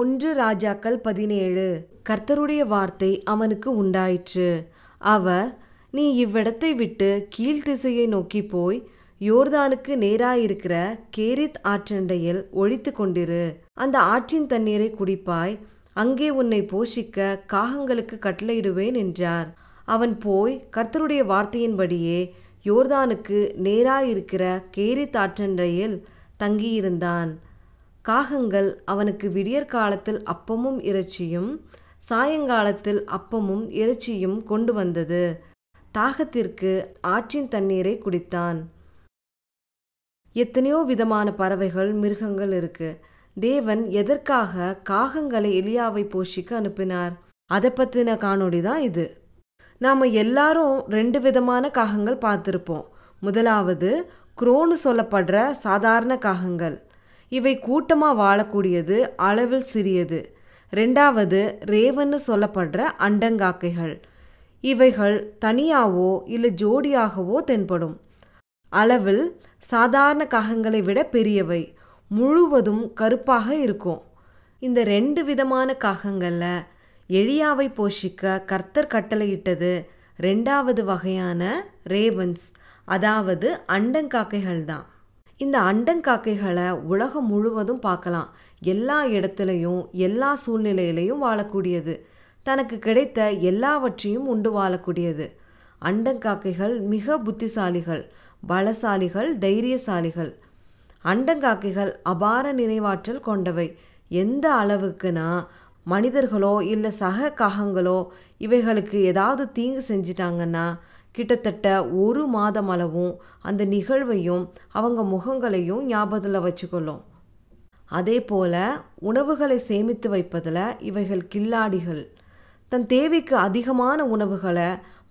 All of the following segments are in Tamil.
ஒன்று ராஜாக்கள் பதினேழு கர்த்தருடைய வார்த்தை அவனுக்கு உண்டாயிற்று அவர் நீ இவ்விடத்தை விட்டு கீழ்திசையை நோக்கி போய் யோர்தானுக்கு நேராயிருக்கிற கேரித் ஆற்றண்டையில் ஒழித்து கொண்டிரு அந்த ஆற்றின் தண்ணீரை குடிப்பாய் அங்கே உன்னை போஷிக்க காகங்களுக்கு கட்டளையிடுவேன் என்றார் அவன் போய் கர்த்தருடைய வார்த்தையின்படியே யோர்தானுக்கு நேராயிருக்கிற கேரித் ஆற்றண்டையில் தங்கியிருந்தான் காகங்கள் அவனுக்கு விடியற் காலத்தில் அப்பமும் இறைச்சியும் சாயங்காலத்தில் அப்பமும் இறைச்சியும் கொண்டு வந்தது தாகத்திற்கு ஆற்றின் தண்ணீரை குடித்தான் எத்தனையோ விதமான பறவைகள் மிருகங்கள் இருக்கு தேவன் எதற்காக காகங்களை எலியாவை போஷிக்க அனுப்பினார் அதை பற்றின காணொளி தான் இது நாம் எல்லாரும் ரெண்டு விதமான காகங்கள் பார்த்துருப்போம் முதலாவது குரோன்னு சொல்லப்படுற சாதாரண காகங்கள் இவை கூட்டமாக வாழக்கூடியது அளவில் சிறியது ரெண்டாவது ரேவன்னு சொல்லப்படுற அண்டங்காக்கைகள் இவைகள் தனியாவோ இல்லை ஜோடியாகவோ தென்படும் அளவில் சாதாரண காகங்களை விட பெரியவை முழுவதும் கருப்பாக இருக்கும் இந்த ரெண்டு விதமான காகங்களில் எளியாவை போஷிக்க கர்த்தர் கட்டளையிட்டது ரெண்டாவது வகையான ரேவன்ஸ் அதாவது அண்டங்காக்கைகள் தான் இந்த அண்டங்காக்கைகளை உலகம் முழுவதும் பார்க்கலாம் எல்லா இடத்துலையும் எல்லா சூழ்நிலையிலையும் வாழக்கூடியது தனக்கு கிடைத்த எல்லாவற்றையும் உண்டு வாழக்கூடியது அண்டங்காக்கைகள் மிக புத்திசாலிகள் பலசாலிகள் தைரியசாலிகள் அண்டங்காக்கைகள் அபார நினைவாற்றல் கொண்டவை எந்த அளவுக்குனா மனிதர்களோ இல்லை சக காகங்களோ இவைகளுக்கு ஏதாவது தீங்கு செஞ்சிட்டாங்கன்னா கிட்டத்தட்ட ஒரு மாதம் அளவும் அந்த நிகழ்வையும் அவங்க முகங்களையும் ஞாபகத்தில் வச்சுக்கொள்ளும் அதே போல் உணவுகளை சேமித்து வைப்பதில் இவைகள் கில்லாடிகள் தன் தேவைக்கு அதிகமான உணவுகளை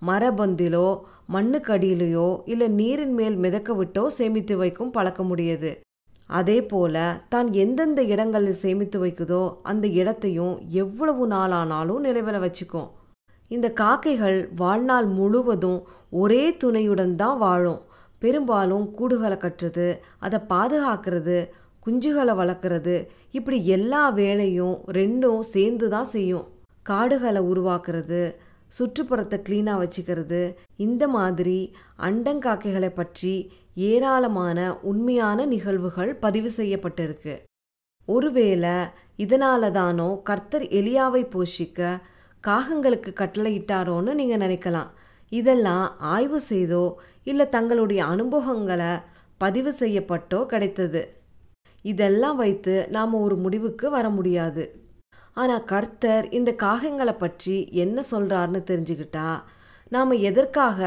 மரபந்திலோ மண்ணுக்கடியிலையோ இல்லை நீரின் மேல் மிதக்க விட்டோ சேமித்து வைக்கும் பழக்க முடியது அதே போல தான் எந்தெந்த இடங்களில் சேமித்து வைக்குதோ அந்த இடத்தையும் எவ்வளவு நாளானாலும் நினைவில் வச்சுக்கும் இந்த காக்கைகள் வாழ்நாள் முழுவதும் ஒரே துணையுடன் தான் வாழும் பெரும்பாலும் கூடுகளை கட்டுறது அதை பாதுகாக்கிறது குஞ்சுகளை வளர்க்குறது இப்படி எல்லா வேலையும் ரெண்டும் சேர்ந்து தான் செய்யும் காடுகளை உருவாக்குறது சுற்றுப்புறத்தை க்ளீனாக வச்சுக்கிறது இந்த மாதிரி அண்டங்காக்கைகளை பற்றி ஏராளமான உண்மையான நிகழ்வுகள் பதிவு செய்யப்பட்டிருக்கு ஒருவேளை இதனால தானோ கர்த்தர் எலியாவை போஷிக்க காகங்களுக்கு கட்டளையிட்டாரோன்னு நீங்கள் நினைக்கலாம் இதெல்லாம் ஆய்வு செய்தோ இல்லை தங்களுடைய அனுபவங்களை பதிவு செய்யப்பட்டோ கிடைத்தது இதெல்லாம் வைத்து நாம் ஒரு முடிவுக்கு வர முடியாது ஆனால் கர்த்தர் இந்த காகங்களை பற்றி என்ன சொல்கிறார்னு தெரிஞ்சுக்கிட்டா நாம் எதற்காக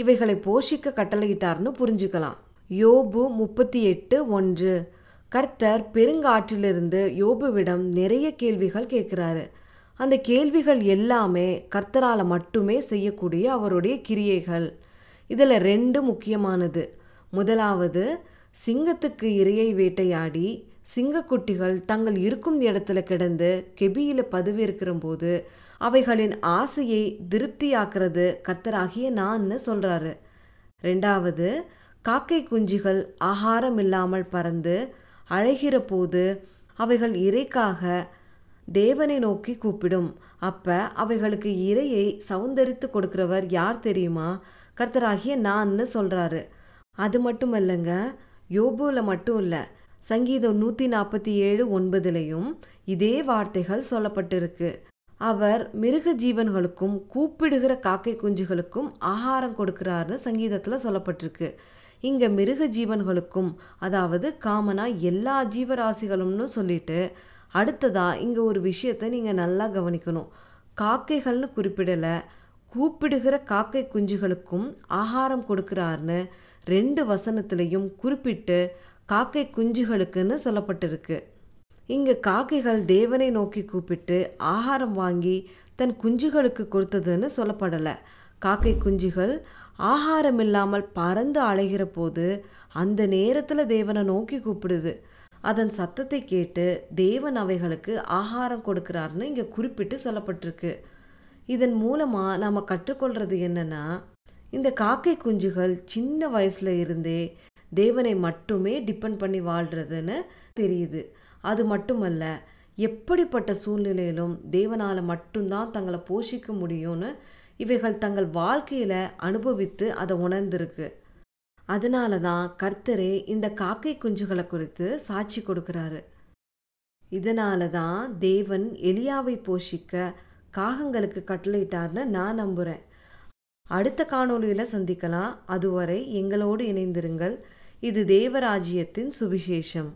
இவைகளை போஷிக்க கட்டளையிட்டார்னு புரிஞ்சுக்கலாம் யோபு முப்பத்தி எட்டு ஒன்று கர்த்தர் பெருங்காற்றிலிருந்து யோபுவிடம் நிறைய கேள்விகள் கேட்குறாரு அந்த கேள்விகள் எல்லாமே கர்த்தரால் மட்டுமே செய்யக்கூடிய அவருடைய கிரியைகள் இதில் ரெண்டு முக்கியமானது முதலாவது சிங்கத்துக்கு இரையை வேட்டையாடி சிங்கக்குட்டிகள் தங்கள் இருக்கும் இடத்துல கிடந்து கெபியில் பதுவிருக்கிறபோது அவைகளின் ஆசையை திருப்தியாக்குறது கர்த்தராகிய நான்னு சொல்கிறாரு ரெண்டாவது காக்கை குஞ்சுகள் ஆகாரம் இல்லாமல் பறந்து அழைகிற போது அவைகள் இறைக்காக தேவனை நோக்கி கூப்பிடும் அப்ப அவைகளுக்கு இறையை சௌந்தரித்து கொடுக்கிறவர் யார் தெரியுமா கர்த்தராகிய நான்னு சொல்றாரு அது மட்டும் இல்லைங்க யோபுவில் மட்டும் இல்லை சங்கீதம் நூற்றி நாற்பத்தி ஏழு ஒன்பதுலையும் இதே வார்த்தைகள் சொல்லப்பட்டிருக்கு அவர் மிருக ஜீவன்களுக்கும் கூப்பிடுகிற காக்கை குஞ்சுகளுக்கும் ஆகாரம் கொடுக்கிறாருன்னு சங்கீதத்தில் சொல்லப்பட்டிருக்கு இங்கே மிருக ஜீவன்களுக்கும் அதாவது காமனாக எல்லா ஜீவராசிகளும்னு சொல்லிட்டு அடுத்ததாக இங்கே ஒரு விஷயத்தை நீங்கள் நல்லா கவனிக்கணும் காக்கைகள்னு குறிப்பிடலை கூப்பிடுகிற காக்கை குஞ்சுகளுக்கும் ஆகாரம் கொடுக்குறாருன்னு ரெண்டு வசனத்திலையும் குறிப்பிட்டு காக்கை குஞ்சுகளுக்குன்னு சொல்லப்பட்டிருக்கு இங்கே காக்கைகள் தேவனை நோக்கி கூப்பிட்டு ஆகாரம் வாங்கி தன் குஞ்சுகளுக்கு கொடுத்ததுன்னு சொல்லப்படலை காக்கை குஞ்சுகள் ஆகாரம் இல்லாமல் பறந்து அலைகிற போது அந்த நேரத்தில் தேவனை நோக்கி கூப்பிடுது அதன் சத்தத்தை கேட்டு தேவன் அவைகளுக்கு ஆகாரம் கொடுக்கிறார்னு இங்கே குறிப்பிட்டு சொல்லப்பட்டிருக்கு இதன் மூலமாக நாம் கற்றுக்கொள்கிறது என்னென்னா இந்த காக்கை குஞ்சுகள் சின்ன வயசில் இருந்தே தேவனை மட்டுமே டிபெண்ட் பண்ணி வாழ்கிறதுன்னு தெரியுது அது மட்டுமல்ல எப்படிப்பட்ட சூழ்நிலையிலும் தேவனால் மட்டும்தான் தங்களை போஷிக்க முடியும்னு இவைகள் தங்கள் வாழ்க்கையில் அனுபவித்து அதை உணர்ந்திருக்கு அதனால தான் கர்த்தரே இந்த காக்கை குஞ்சுகளை குறித்து சாட்சி கொடுக்குறாரு இதனால தான் தேவன் எலியாவை போஷிக்க காகங்களுக்கு கட்டளையிட்டார்னு நான் நம்புகிறேன் அடுத்த காணொலியில் சந்திக்கலாம் அதுவரை எங்களோடு இணைந்திருங்கள் இது தேவராஜ்யத்தின் சுவிசேஷம்